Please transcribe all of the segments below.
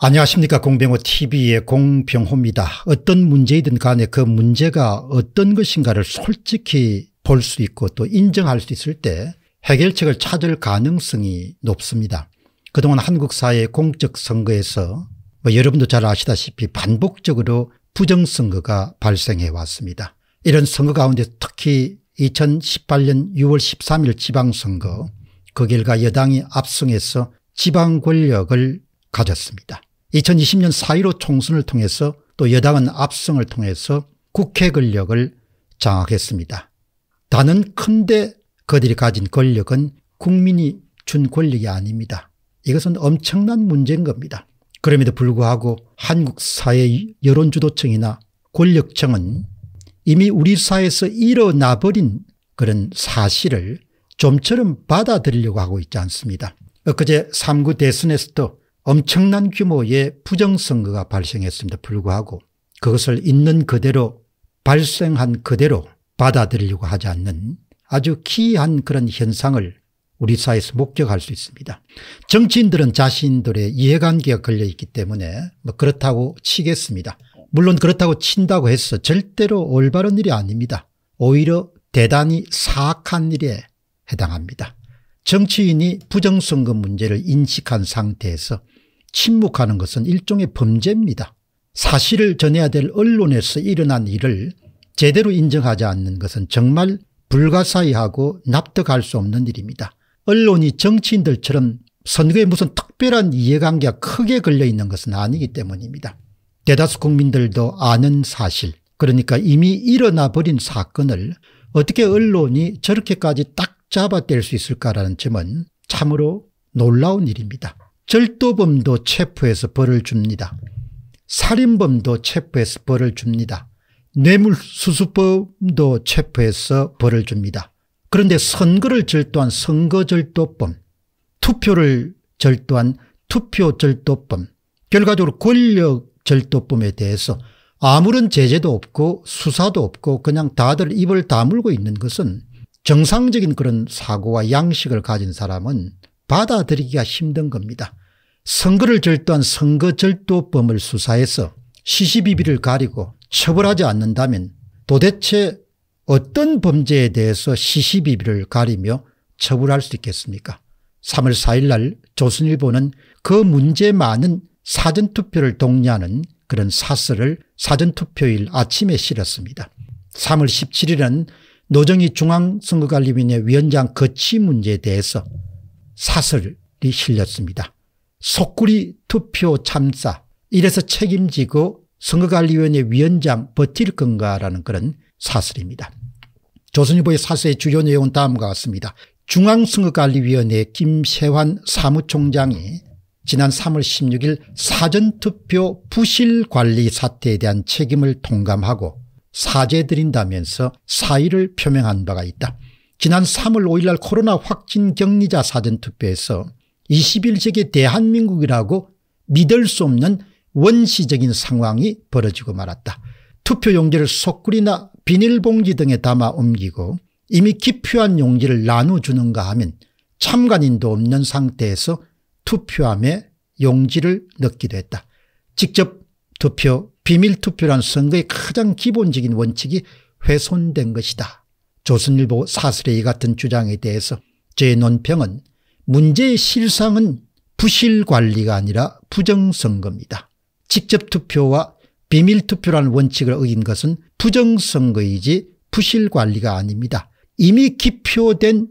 안녕하십니까 공병호 tv의 공병호입니다. 어떤 문제이든 간에 그 문제가 어떤 것인가를 솔직히 볼 수 있고 또 인정할 수 있을 때 해결책을 찾을 가능성이 높습니다. 그동안 한국 사회의 공적 선거에서 뭐 여러분도 잘 아시다시피 반복적으로 부정선거가 발생해 왔습니다. 이런 선거 가운데 특히 2018년 6월 13일 지방선거 그 결과 여당이 압승해서 지방 권력을 가졌습니다. 2020년 4.15 총선을 통해서 또 여당은 압승을 통해서 국회 권력을 장악했습니다. 단은 큰데 그들이 가진 권력은 국민이 준 권력이 아닙니다. 이것은 엄청난 문제인 겁니다. 그럼에도 불구하고 한국 사회 여론주도층이나 권력층은 이미 우리 사회에서 일어나버린 그런 사실을 좀처럼 받아들이려고 하고 있지 않습니다. 엊그제 3구 대선에서도 엄청난 규모의 부정선거가 발생했습니다. 불구하고 그것을 있는 그대로 발생한 그대로 받아들이려고 하지 않는 아주 기한 그런 현상을 우리 사회에서 목격할 수 있습니다. 정치인들은 자신들의 이해관계가 걸려있기 때문에 뭐 그렇다고 치겠습니다. 물론 그렇다고 친다고 해서 절대로 올바른 일이 아닙니다. 오히려 대단히 사악한 일에 해당합니다. 정치인이 부정선거 문제를 인식한 상태에서 침묵하는 것은 일종의 범죄입니다. 사실을 전해야 될 언론에서 일어난 일을 제대로 인정하지 않는 것은 정말 불가사의하고 납득할 수 없는 일입니다. 언론이 정치인들처럼 선거에 무슨 특별한 이해관계가 크게 걸려있는 것은 아니기 때문입니다. 대다수 국민들도 아는 사실 그러니까 이미 일어나버린 사건을 어떻게 언론이 저렇게까지 딱 잡아뗄 수 있을까라는 점은 참으로 놀라운 일입니다. 절도범도 체포해서 벌을 줍니다. 살인범도 체포해서 벌을 줍니다. 뇌물수수범도 체포해서 벌을 줍니다. 그런데 선거를 절도한 선거절도범, 투표를 절도한 투표절도범, 결과적으로 권력절도범에 대해서 아무런 제재도 없고 수사도 없고 그냥 다들 입을 다물고 있는 것은 정상적인 그런 사고와 양식을 가진 사람은 받아들이기가 힘든 겁니다. 선거를 절도한 선거절도범을 수사해서 시시비비를 가리고 처벌하지 않는다면 도대체 어떤 범죄에 대해서 시시비비를 가리며 처벌할 수 있겠습니까 3월 4일 날 조선일보는 그 문제 많은 사전투표를 독려하는 그런 사설을 사전투표일 아침에 실었습니다. 3월 17일은 노정희 중앙선거관리위원회 위원장 거취 문제에 대해서 사설이 실렸습니다. 속구리 투표 참사 이래서 책임지고 선거관리위원회 위원장 버틸 건가라는 그런 사설입니다. 조선일보의 사설의 주요 내용은 다음과 같습니다. 중앙선거관리위원회 김세환 사무총장이 지난 3월 16일 사전투표 부실관리 사태에 대한 책임을 통감하고 사죄 드린다면서 사의를 표명한 바가 있다. 지난 3월 5일 날 코로나 확진 격리자 사전투표에서 21세기 대한민국이라고 믿을 수 없는 원시적인 상황이 벌어지고 말았다. 투표 용지를 속구리나 비닐봉지 등에 담아 옮기고 이미 기표한 용지를 나눠주는가 하면 참관인도 없는 상태에서 투표함에 용지를 넣기도 했다. 직접 투표 비밀투표란 선거의 가장 기본적인 원칙이 훼손된 것이다. 조선일보 사슬의 같은 주장에 대해서 제 논평은 문제의 실상은 부실관리가 아니라 부정선거입니다. 직접 투표와 비밀투표라는 원칙을 어긴 것은 부정선거이지 부실관리가 아닙니다. 이미 기표된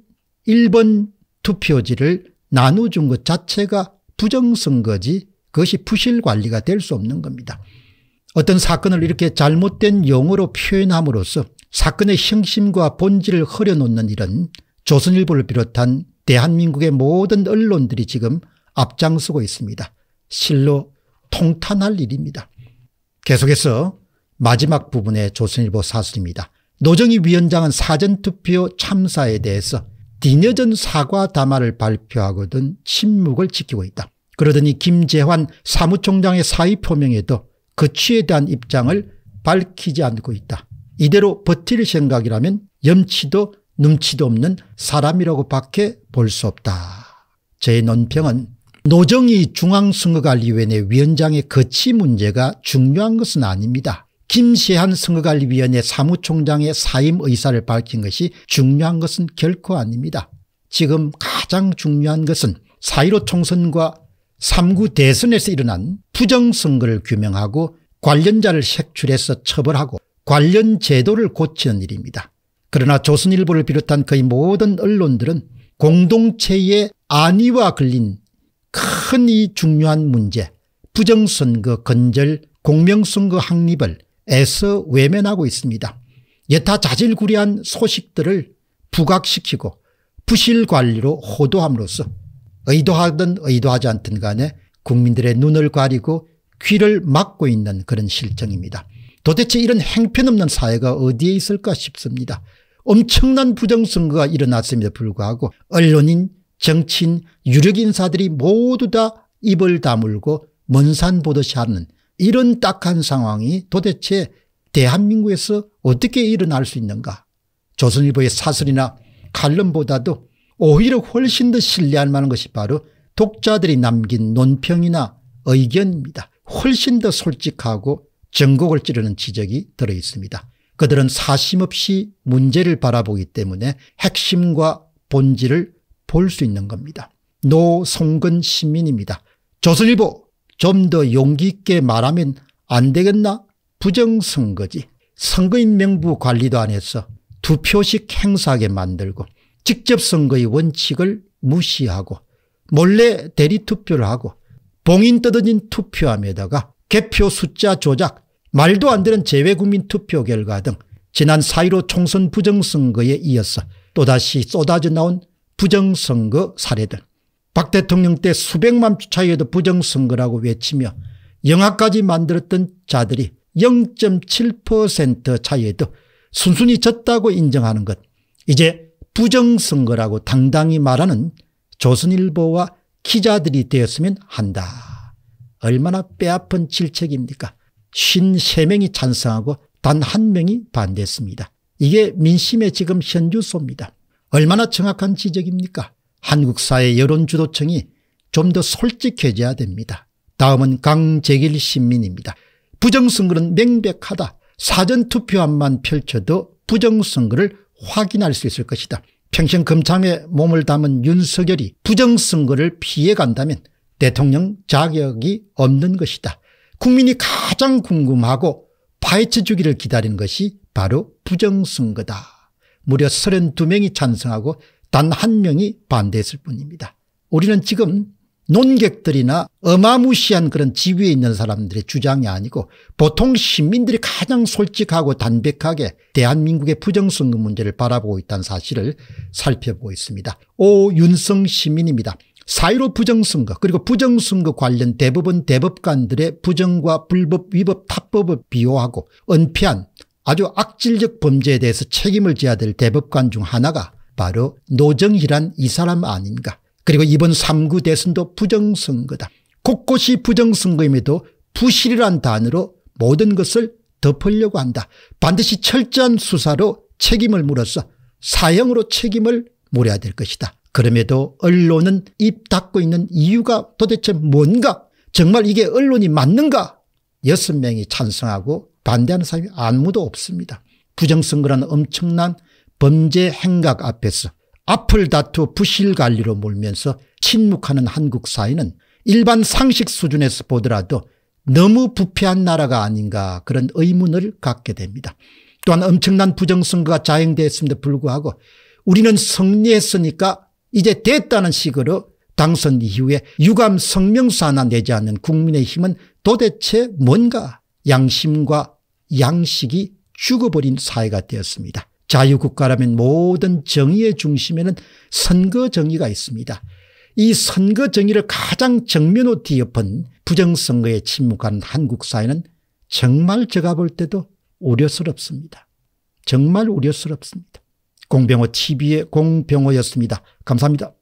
1번 투표지를 나눠준 것 자체가 부정선거지 그것이 부실 관리가 될 수 없는 겁니다. 어떤 사건을 이렇게 잘못된 용어로 표현함으로써 사건의 형심과 본질을 흐려놓는 일은 조선일보를 비롯한 대한민국의 모든 언론들이 지금 앞장서고 있습니다. 실로 통탄할 일입니다. 계속해서 마지막 부분의 조선일보 사설입니다. 노정희 위원장은 사전투표 참사에 대해서 뒤늦은 사과 담화를 발표하거든 침묵을 지키고 있다. 그러더니 김재환 사무총장의 사의 표명에도 그 취에 대한 입장을 밝히지 않고 있다. 이대로 버틸 생각이라면 염치도 눈치도 없는 사람이라고 밖에 볼 수 없다. 제 논평은 노정희 중앙선거관리위원회 위원장의 거취 문제가 중요한 것은 아닙니다. 김세한 선거관리위원회 사무총장의 사임 의사를 밝힌 것이 중요한 것은 결코 아닙니다. 지금 가장 중요한 것은 4.15 총선과 3구 대선에서 일어난 부정선거를 규명하고 관련자를 색출해서 처벌하고 관련 제도를 고치는 일입니다. 그러나 조선일보를 비롯한 거의 모든 언론들은 공동체의 안위와 걸린 큰 이 중요한 문제 부정선거 건절 공명선거 확립을 애써 외면하고 있습니다. 여타 자질구레한 소식들을 부각시키고 부실관리로 호도함으로써 의도하든 의도하지 않든 간에 국민들의 눈을 가리고 귀를 막고 있는 그런 실정입니다. 도대체 이런 행편없는 사회가 어디에 있을까 싶습니다. 엄청난 부정선거가 일어났음에도 불구하고 언론인 정치인 유력인사들이 모두 다 입을 다물고 먼산 보듯이 하는 이런 딱한 상황이 도대체 대한민국에서 어떻게 일어날 수 있는가 조선일보의 사설이나 칼럼보다도 오히려 훨씬 더 신뢰할 만한 것이 바로 독자들이 남긴 논평이나 의견입니다. 훨씬 더 솔직하고 정곡을 찌르는 지적이 들어 있습니다. 그들은 사심 없이 문제를 바라보기 때문에 핵심과 본질을 볼 수 있는 겁니다. 노송근 시민입니다. 조선일보 좀 더 용기 있게 말하면 안 되겠나? 부정선거지. 선거인명부 관리도 안 해서 투표식 행사하게 만들고 직접 선거의 원칙을 무시하고 몰래 대리투표를 하고 봉인 뜯어진 투표함에다가 개표 숫자 조작, 말도 안 되는 재외국민 투표 결과 등 지난 4.15 총선 부정선거에 이어서 또다시 쏟아져 나온 부정선거 사례들. 박 대통령 때 수백만 주 차이에도 부정선거라고 외치며 영화까지 만들었던 자들이 0.7% 차이에도 순순히 졌다고 인정하는 것. 이제 부정선거라고 당당히 말하는 조선일보와 기자들이 되었으면 한다. 얼마나 뼈아픈 질책입니까 53명이 찬성하고 단 한 명이 반대했습니다. 이게 민심의 지금 현주소입니다. 얼마나 정확한 지적입니까 한국 사회 여론주도층이 좀 더 솔직해져야 됩니다. 다음은 강재길 신민입니다. 부정선거는 명백하다. 사전투표안만 펼쳐도 부정선거를 확인할 수 있을 것이다. 평생 검찰에 몸을 담은 윤석열이 부정선거를 피해간다면 대통령 자격이 없는 것이다. 국민이 가장 궁금하고 파헤쳐주기를 기다리는 것이 바로 부정선거다. 무려 32명이 찬성하고 단 한 명이 반대했을 뿐입니다. 우리는 지금 논객들이나 어마무시한 그런 지위에 있는 사람들의 주장이 아니고 보통 시민들이 가장 솔직하고 담백하게 대한민국의 부정선거 문제를 바라보고 있다는 사실을 살펴보고 있습니다. 오윤성 시민입니다. 사유로 부정선거 그리고 부정선거 관련 대법원 대법관들의 부정과 불법 위법 탑법을 비호하고 은폐한 아주 악질적 범죄에 대해서 책임을 져야 될 대법관 중 하나가 바로 노정희란 이 사람 아닌가 그리고 이번 3구 대선도 부정선거다. 곳곳이 부정선거임에도 부실이란 단어로 모든 것을 덮으려고 한다. 반드시 철저한 수사로 책임을 물어서 사형으로 책임을 물어야 될 것이다. 그럼에도 언론은 입 닫고 있는 이유가 도대체 뭔가 정말 이게 언론이 맞는가 여섯 명이 찬성하고 반대하는 사람이 아무도 없습니다. 부정선거란 엄청난 범죄 행각 앞에서 앞을 다투 부실관리로 몰면서 침묵하는 한국 사회는 일반 상식 수준에서 보더라도 너무 부패한 나라가 아닌가 그런 의문을 갖게 됩니다. 또한 엄청난 부정선거가 자행되음에도 불구하고 우리는 승리했으니까 이제 됐다는 식으로 당선 이후에 유감 성명서 하나 내지 않는 국민의힘은 도대체 뭔가 양심과 양식이 죽어버린 사회가 되었습니다. 자유국가라면 모든 정의의 중심에는 선거 정의가 있습니다. 이 선거 정의를 가장 정면으로 뒤엎은 부정선거에 침묵한 한국 사회는 정말 제가 볼 때도 우려스럽습니다. 정말 우려스럽습니다. 공병호 TV의 공병호였습니다. 감사합니다.